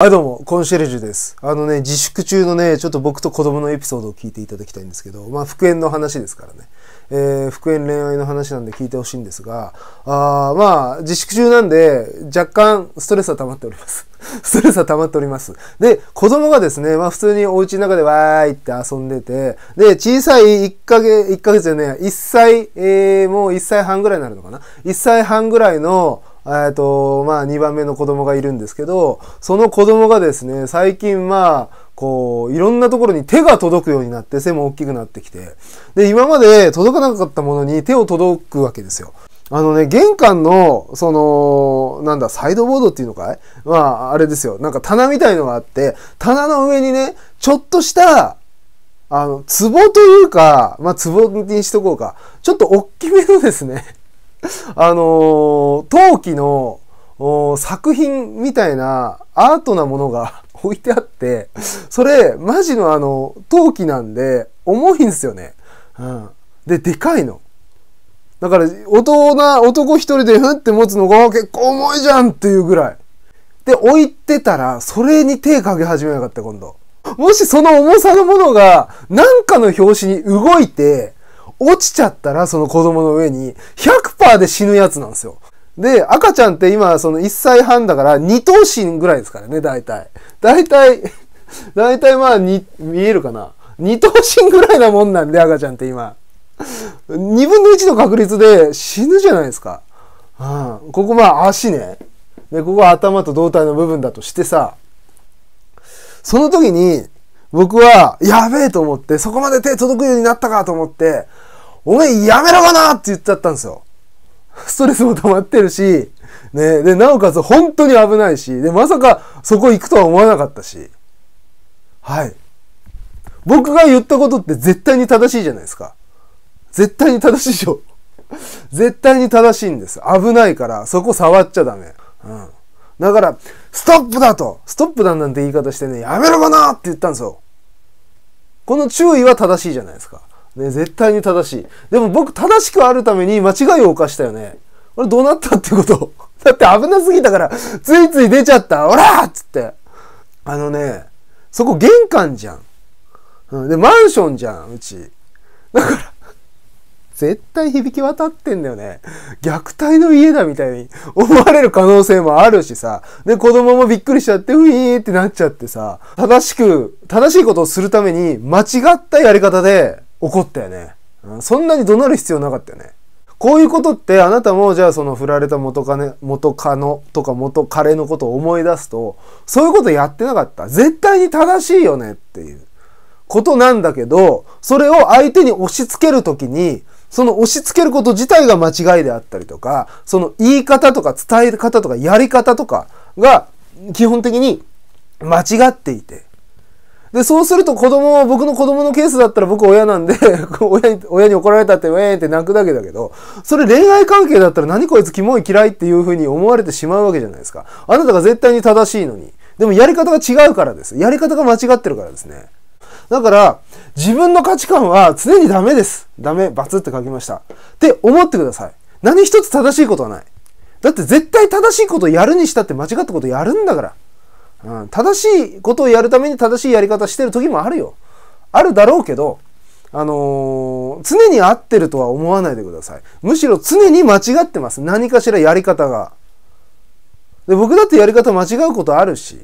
はいどうも、コンシェルジュです。あのね、自粛中のね、ちょっと僕と子供のエピソードを聞いていただきたいんですけど、まあ、復縁の話ですからね。えー、復縁恋愛の話なんで聞いてほしいんですが、あまあ、自粛中なんで、若干ストレスは溜まっております。ストレスは溜まっております。で、子供がですね、まあ普通にお家の中でわーいって遊んでて、で、小さい1ヶ月、1ヶ月でね、1歳、えー、もう1歳半ぐらいになるのかな ?1 歳半ぐらいの、えっと、まあ、2番目の子供がいるんですけど、その子供がですね、最近まあ、こう、いろんなところに手が届くようになって、背も大きくなってきて、で、今まで届かなかったものに手を届くわけですよ。あのね、玄関の、その、なんだ、サイドボードっていうのかいまあ、あれですよ。なんか棚みたいのがあって、棚の上にね、ちょっとした、あの、壺というか、まあ、壺にしとこうか。ちょっと大きめのですね あの陶器の作品みたいなアートなものが 置いてあって、それ、マジのあの、陶器なんで、重いんですよね。うん。で、でかいの。だから、大人、男一人でふんって持つのが結構重いじゃんっていうぐらい。で、置いてたら、それに手かけ始めなかった、今度。もしその重さのものが、なんかの拍子に動いて、落ちちゃったら、その子供の上に100、ーで死ぬやつなんですよ。で、赤ちゃんって今、その1歳半だから、2頭身ぐらいですからね、大体。大体、大体まあ、に、見えるかな。2頭身ぐらいなもんなんで、赤ちゃんって今。二分の一の確率で死ぬじゃないですか。うん。ここまあ、足ね。で、ここは頭と胴体の部分だとしてさ、その時に、僕は、やべえと思って、そこまで手届くようになったかと思って、おめえやめろかなって言っちゃったんですよ。ストレスも溜まってるし、ね、で、なおかつ本当に危ないし、で、まさかそこ行くとは思わなかったし、はい。僕が言ったことって絶対に正しいじゃないですか。絶対に正しいでしょ。絶対に正しいんです。危ないから、そこ触っちゃダメ。うん。だから、ストップだとストップだなんて言い方してね、やめろもなって言ったんですよ。この注意は正しいじゃないですか。ね、絶対に正しい。でも僕、正しくあるために間違いを犯したよね。俺、どうなったってこと だって危なすぎたから、ついつい出ちゃった。おらっつって。あのね、そこ玄関じゃん。うん、で、マンションじゃん、うち。だから絶対響き渡ってんだよね。虐待の家だみたいに思われる可能性もあるしさ。で、子供もびっくりしちゃって、ウィーってなっちゃってさ。正しく、正しいことをするために、間違ったやり方で、怒ったよね。そんなに怒鳴る必要なかったよね。こういうことってあなたもじゃあその振られた元カネ、元カノとか元カレのことを思い出すと、そういうことやってなかった。絶対に正しいよねっていうことなんだけど、それを相手に押し付けるときに、その押し付けること自体が間違いであったりとか、その言い方とか伝え方とかやり方とかが基本的に間違っていて、で、そうすると子供は、僕の子供のケースだったら僕親なんで 親に、親に怒られたって、ウェーンって泣くだけだけど、それ恋愛関係だったら何こいつキモい嫌いっていうふうに思われてしまうわけじゃないですか。あなたが絶対に正しいのに。でもやり方が違うからです。やり方が間違ってるからですね。だから、自分の価値観は常にダメです。ダメ、バツって書きました。って思ってください。何一つ正しいことはない。だって絶対正しいことをやるにしたって間違ったことやるんだから。うん、正しいことをやるために正しいやり方してる時もあるよ。あるだろうけど、あのー、常に合ってるとは思わないでください。むしろ常に間違ってます。何かしらやり方が。で僕だってやり方間違うことあるし、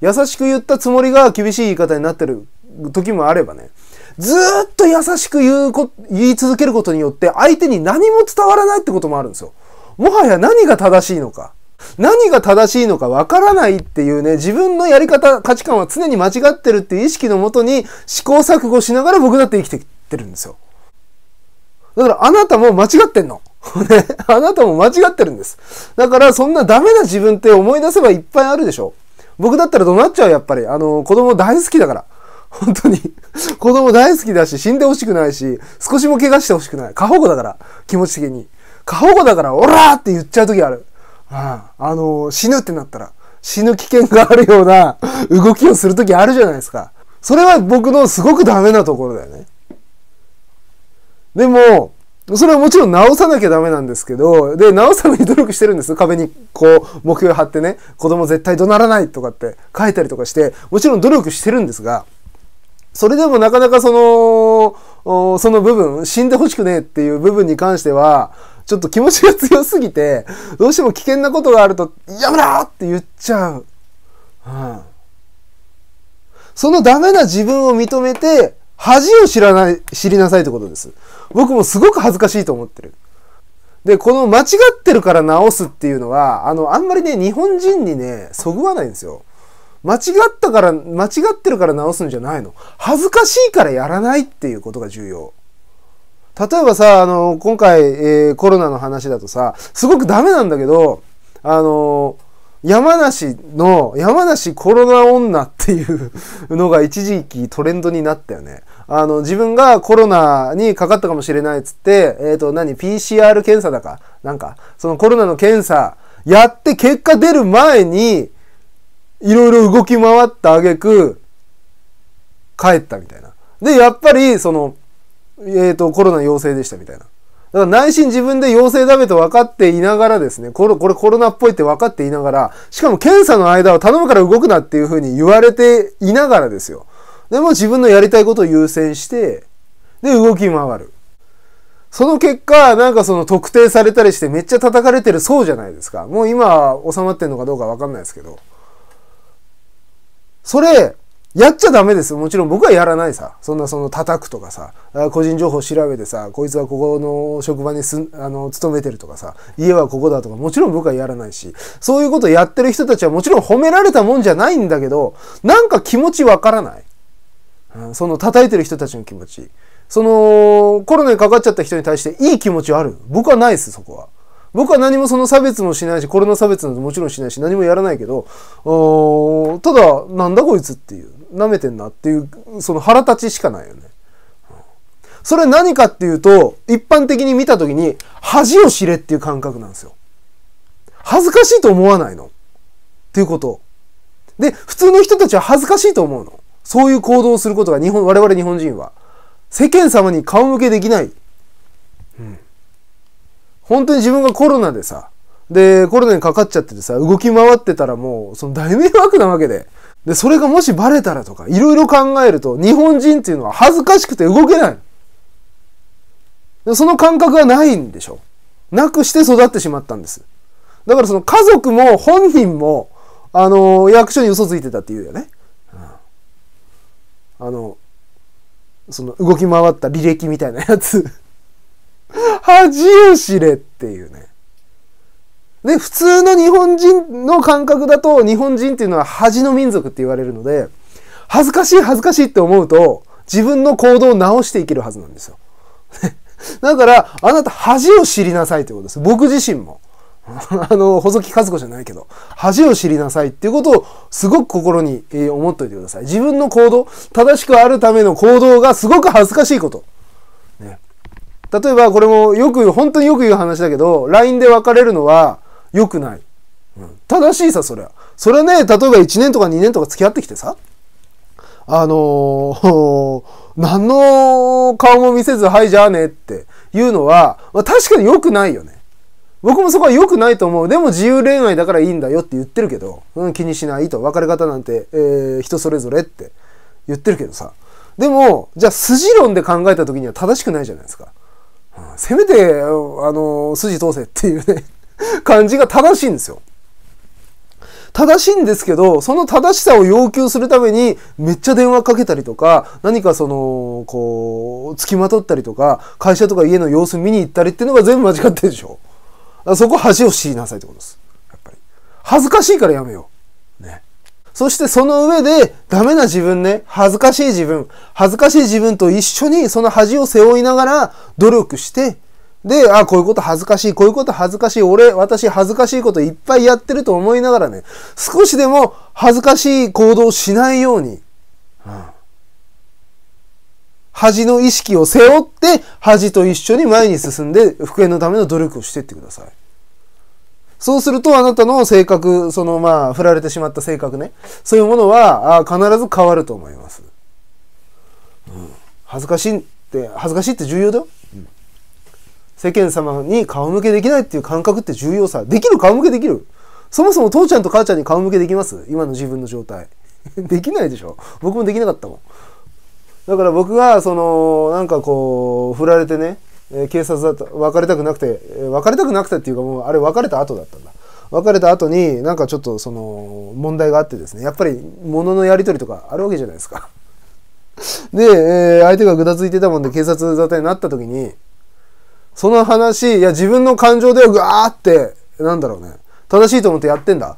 優しく言ったつもりが厳しい言い方になってる時もあればね、ずっと優しく言うこ、言い続けることによって相手に何も伝わらないってこともあるんですよ。もはや何が正しいのか。何が正しいのかわからないっていうね、自分のやり方、価値観は常に間違ってるっていう意識のもとに試行錯誤しながら僕だって生きてきてるんですよ。だからあなたも間違ってんの。ねあなたも間違ってるんです。だからそんなダメな自分って思い出せばいっぱいあるでしょ。僕だったらどうなっちゃう、やっぱり。あの、子供大好きだから。本当に 子供大好きだし、死んでほしくないし、少しも怪我してほしくない。過保護だから、気持ち的に。過保護だから、オラーって言っちゃう時ある。あの、死ぬってなったら、死ぬ危険があるような動きをする時あるじゃないですか。それは僕のすごくダメなところだよね。でも、それはもちろん直さなきゃダメなんですけど、で、直すために努力してるんですよ。壁にこう、目標貼ってね、子供絶対怒鳴らないとかって書いたりとかして、もちろん努力してるんですが、それでもなかなかその、その部分、死んでほしくねえっていう部分に関しては、ちょっと気持ちが強すぎて、どうしても危険なことがあると、やめろって言っちゃう。うん。そのダメな自分を認めて、恥を知らない、知りなさいってことです。僕もすごく恥ずかしいと思ってる。で、この間違ってるから直すっていうのは、あの、あんまりね、日本人にね、そぐわないんですよ。間違ったから、間違ってるから直すんじゃないの。恥ずかしいからやらないっていうことが重要。例えばさ、あの、今回、えー、コロナの話だとさ、すごくダメなんだけど、あの、山梨の、山梨コロナ女っていうのが一時期トレンドになったよね。あの、自分がコロナにかかったかもしれないっつって、えっ、ー、と、何、PCR 検査だか、なんか、そのコロナの検査やって結果出る前に、いろいろ動き回った挙句、帰ったみたいな。で、やっぱり、その、えっ、ー、と、コロナ陽性でしたみたいな。だから内心自分で陽性だめと分かっていながらですね、これ、これコロナっぽいって分かっていながら、しかも検査の間を頼むから動くなっていうふうに言われていながらですよ。でも自分のやりたいことを優先して、で、動き回る。その結果、なんかその特定されたりしてめっちゃ叩かれてるそうじゃないですか。もう今収まってんのかどうかわかんないですけど。それ、やっちゃダメです。もちろん僕はやらないさ。そんなその叩くとかさ、個人情報調べてさ、こいつはここの職場にすあの勤めてるとかさ、家はここだとか、もちろん僕はやらないし、そういうことやってる人たちはもちろん褒められたもんじゃないんだけど、なんか気持ちわからない、うん。その叩いてる人たちの気持ち。そのコロナにかかっちゃった人に対していい気持ちはある。僕はないです、そこは。僕は何もその差別もしないし、コロナ差別なんてもちろんしないし、何もやらないけど、ただ、なんだこいつっていう、舐めてんなっていう、その腹立ちしかないよね。それ何かっていうと、一般的に見たときに、恥を知れっていう感覚なんですよ。恥ずかしいと思わないの。っていうこと。で、普通の人たちは恥ずかしいと思うの。そういう行動をすることが日本、我々日本人は。世間様に顔向けできない。本当に自分がコロナでさ、で、コロナにかかっちゃっててさ、動き回ってたらもう、その大迷惑なわけで。で、それがもしバレたらとか、いろいろ考えると、日本人っていうのは恥ずかしくて動けない。その感覚がないんでしょ。なくして育ってしまったんです。だからその家族も本人も、あの役所に嘘ついてたって言うよね。うん、あの、その動き回った履歴みたいなやつ恥を知れっていうね。で、普通の日本人の感覚だと、日本人っていうのは恥の民族って言われるので、恥ずかしい恥ずかしいって思うと、自分の行動を直していけるはずなんですよ。だから、あなた恥を知りなさいってことです。僕自身も。あの、細木和子じゃないけど、恥を知りなさいっていうことをすごく心に思っておいてください。自分の行動、正しくあるための行動がすごく恥ずかしいこと。例えばこれもよく本当によく言う話だけど LINE で別れるのは良くない、うん、正しいさそれはそれね例えば1年とか2年とか付き合ってきてさあのー、何の顔も見せず「はいじゃあね」っていうのは、まあ、確かに良くないよね僕もそこは良くないと思う。でも自由恋愛だからいいんだよって言ってるけど、うん、気にしないと。別れ方なんて、えー、人それぞれって言ってるけどさ。でも、じゃあ筋論で考えた時には正しくないじゃないですか。せめて、あの、筋通せっていうね、感じが正しいんですよ。正しいんですけど、その正しさを要求するために、めっちゃ電話かけたりとか、何かその、こう、付きまとったりとか、会社とか家の様子見に行ったりっていうのが全部間違ってるでしょ。そこ恥を知りなさいってことです。やっぱり。恥ずかしいからやめよう。ね。そしてその上で、ダメな自分ね、恥ずかしい自分、恥ずかしい自分と一緒にその恥を背負いながら努力して、で、あ、こういうこと恥ずかしい、こういうこと恥ずかしい、俺、私恥ずかしいこといっぱいやってると思いながらね、少しでも恥ずかしい行動をしないように、うん、恥の意識を背負って、恥と一緒に前に進んで、復縁のための努力をしていってください。そうするとあなたの性格、そのまあ振られてしまった性格ね、そういうものはあ必ず変わると思います。うん、恥ずかしいって、恥ずかしいって重要だよ。うん、世間様に顔向けできないっていう感覚って重要さ。できる顔向けできる。そもそも父ちゃんと母ちゃんに顔向けできます今の自分の状態。できないでしょ僕もできなかったもん。だから僕が、その、なんかこう、振られてね、え警察だと別れたくなくて、え別れたくなくてっていうかもうあれ別れた後だったんだ別れた後になんかちょっとその問題があってですねやっぱり物のやり取りとかあるわけじゃないですか で、えー、相手がぐたついてたもんで警察沙汰になった時にその話いや自分の感情でぐわーってなんだろうね正しいと思ってやってんだ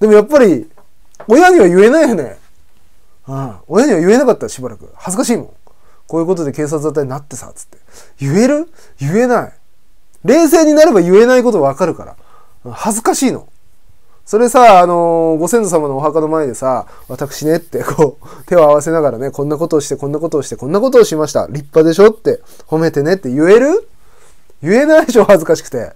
でもやっぱり親には言えないよね、うん、親には言えなかったしばらく恥ずかしいもんこういうことで警察だったになってさ、つって。言える言えない。冷静になれば言えないことわかるから。恥ずかしいの。それさ、あのー、ご先祖様のお墓の前でさ、私ねってこう、手を合わせながらね、こんなことをして、こんなことをして、こんなことをしました。立派でしょって、褒めてねって言える言えないでしょ、恥ずかしくて。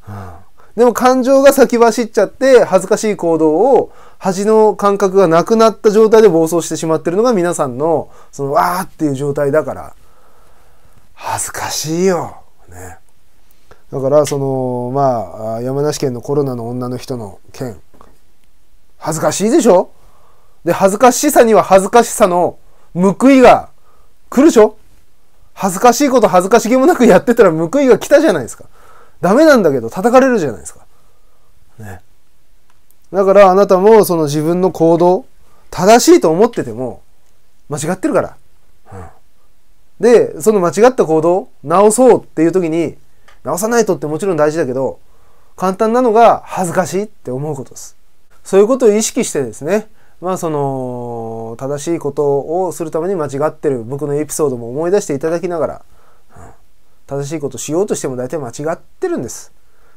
はあでも感情が先走っちゃって恥ずかしい行動を恥の感覚がなくなった状態で暴走してしまってるのが皆さんのそのわーっていう状態だから恥ずかしいよ。ね。だからそのまあ山梨県のコロナの女の人の件恥ずかしいでしょで恥ずかしさには恥ずかしさの報いが来るでしょ恥ずかしいこと恥ずかしげもなくやってたら報いが来たじゃないですか。ダメなんだけど叩かれるじゃないですか。ね。だからあなたもその自分の行動、正しいと思ってても、間違ってるから。うん、で、その間違った行動、直そうっていう時に、直さないとってもちろん大事だけど、簡単なのが恥ずかしいって思うことです。そういうことを意識してですね、まあその、正しいことをするために間違ってる僕のエピソードも思い出していただきながら、正しいことしようとしても大体間違ってるんです。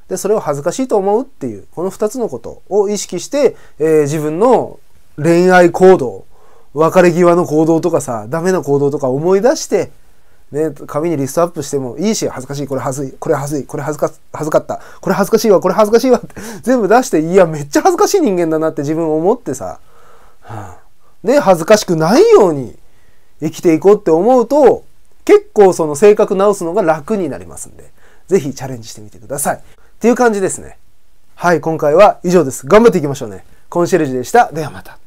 で、それを恥ずかしいと思うっていう、この2つのことを意識して、えー、自分の恋愛行動、別れ際の行動とかさ、ダメな行動とか思い出して、ね、紙にリストアップしてもいいし、恥ずかしい、これ恥ずい、これ恥ずい、これ恥ずか、恥ずかった、これ恥ずかしいわ、これ恥ずかしいわって全部出して、いや、めっちゃ恥ずかしい人間だなって自分思ってさ、はあ、で、恥ずかしくないように生きていこうって思うと、結構その性格直すのが楽になりますんで、ぜひチャレンジしてみてください。っていう感じですね。はい、今回は以上です。頑張っていきましょうね。コンシェルジュでした。ではまた。